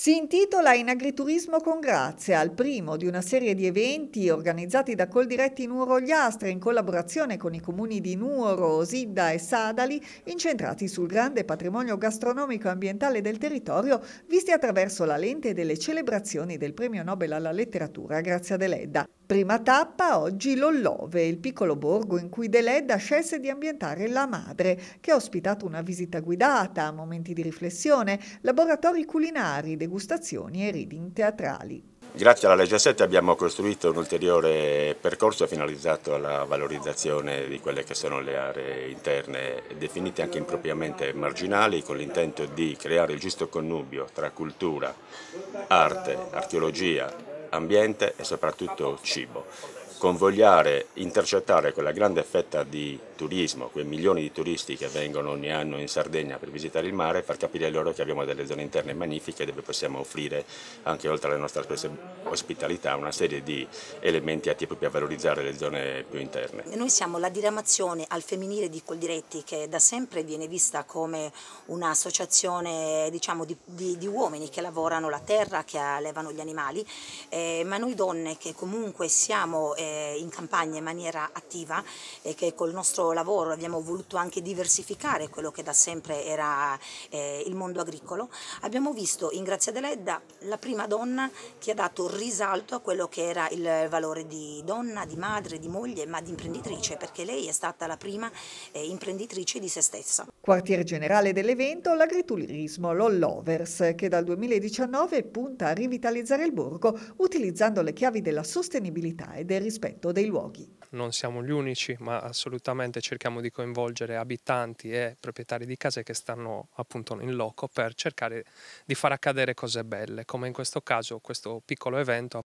Si intitola In agriturismo con grazia, il primo di una serie di eventi organizzati da Coldiretti Nuoro Gliastra in collaborazione con i comuni di Nuoro, Osidda e Sadali, incentrati sul grande patrimonio gastronomico e ambientale del territorio, visti attraverso la lente delle celebrazioni del premio Nobel alla letteratura Grazia Deledda. Prima tappa oggi Lollove, il piccolo borgo in cui Deledda scelse di ambientare la madre, che ha ospitato una visita guidata, momenti di riflessione, laboratori culinari, degustazioni e reading teatrali. Grazie alla legge 7 abbiamo costruito un ulteriore percorso finalizzato alla valorizzazione di quelle che sono le aree interne definite anche impropriamente marginali con l'intento di creare il giusto connubio tra cultura, arte, archeologia, ambiente e soprattutto cibo convogliare, intercettare quella grande fetta di turismo, quei milioni di turisti che vengono ogni anno in Sardegna per visitare il mare, far capire loro che abbiamo delle zone interne magnifiche dove possiamo offrire, anche oltre alla nostra ospitalità, una serie di elementi atti proprio a valorizzare le zone più interne. Noi siamo la diramazione al femminile di Coldiretti che da sempre viene vista come un'associazione diciamo, di, di, di, uomini che lavorano la terra, che allevano gli animali, eh, ma noi donne che comunque siamo... Eh, in campagna in maniera attiva e che col nostro lavoro abbiamo voluto anche diversificare quello che da sempre era eh, il mondo agricolo, abbiamo visto in Grazia Deledda la prima donna che ha dato risalto a quello che era il valore di donna, di madre, di moglie, ma di imprenditrice, perché lei è stata la prima eh, imprenditrice di se stessa. Quartier generale dell'evento, l'agriturismo, l'Ollovers, che dal 2019 punta a rivitalizzare il borgo utilizzando le chiavi della sostenibilità e del rispetto rispetto dei luoghi. Non siamo gli unici, ma assolutamente cerchiamo di coinvolgere abitanti e proprietari di case che stanno appunto in loco per cercare di far accadere cose belle, come in questo caso questo piccolo evento.